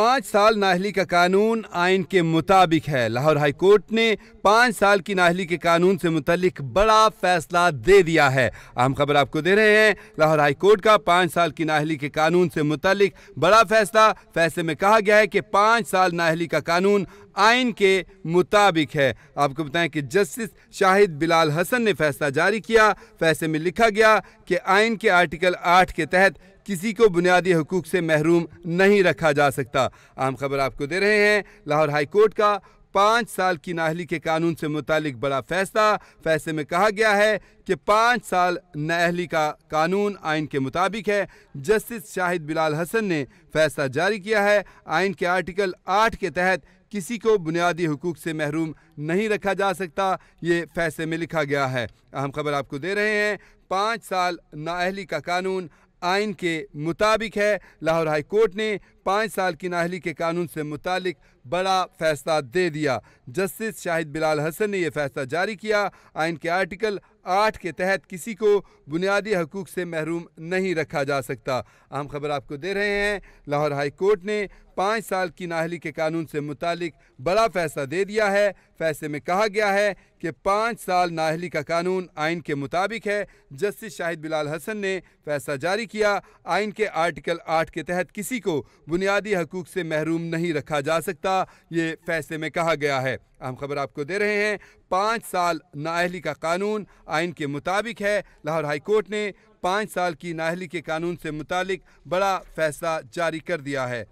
पाँच साल नाहली का कानून आइन के मुताबिक है लाहौर हाई कोर्ट ने पाँच साल की नाहली के कानून से मुतलिक बड़ा फैसला दे दिया है अहम खबर आपको दे रहे हैं लाहौर हाई कोर्ट का पाँच साल की नाहली के कानून से मुतलिक बड़ा फैसला फैसले में कहा गया है कि पाँच साल नाहली का कानून आइन के मुताबिक है आपको बताएं कि जस्टिस शाहिद बिलाल हसन ने फैसला जारी किया फैसले में लिखा गया कि आइन के आर्टिकल 8 के तहत किसी को बुनियादी हकूक़ से महरूम नहीं रखा जा सकता अहम खबर आपको दे रहे हैं लाहौर हाई कोर्ट का पाँच साल की नाहली के कानून से मुतालिक बड़ा फैसला फैसले में कहा गया है कि पाँच साल नाहली का कानून आइन के मुताबिक है जस्टिस शाहिद बिलाल हसन ने फैसला जारी किया है आइन के आर्टिकल आठ के तहत किसी को बुनियादी हकूक से महरूम नहीं रखा जा सकता ये फैसले में लिखा गया है अहम खबर आपको दे रहे हैं पाँच साल नाहली का कानून आइन के मुताबिक है लाहौर हाई कोर्ट ने पाँच साल की नाहली के कानून से मुतालिक बड़ा फैसला दे दिया जस्टिस शाहिद बिलाल हसन ने यह फैसला जारी किया आइन के आर्टिकल आठ के तहत किसी को बुनियादी हकूक़ से महरूम नहीं रखा जा सकता अहम खबर आपको दे रहे हैं लाहौर हाई कोर्ट ने पाँच साल की नाहली के कानून से मुतालिक बड़ा फैसला दे दिया है फैसले में कहा गया है कि पाँच साल नाहली का कानून आइन के मुताबिक है जस्टिस शाहिद बिलाल हसन ने फैसला जारी किया आइन के आर्टिकल आठ के तहत किसी को बुनियादी हकूक़ से महरूम नहीं रखा जा सकता ये फैसले में कहा गया है अहम खबर आपको दे रहे हैं पाँच साल नाहली का कानून आइन के मुताबिक है लाहौर हाई कोर्ट ने पाँच साल की नाहली के कानून से मुतालिक बड़ा फैसला जारी कर दिया है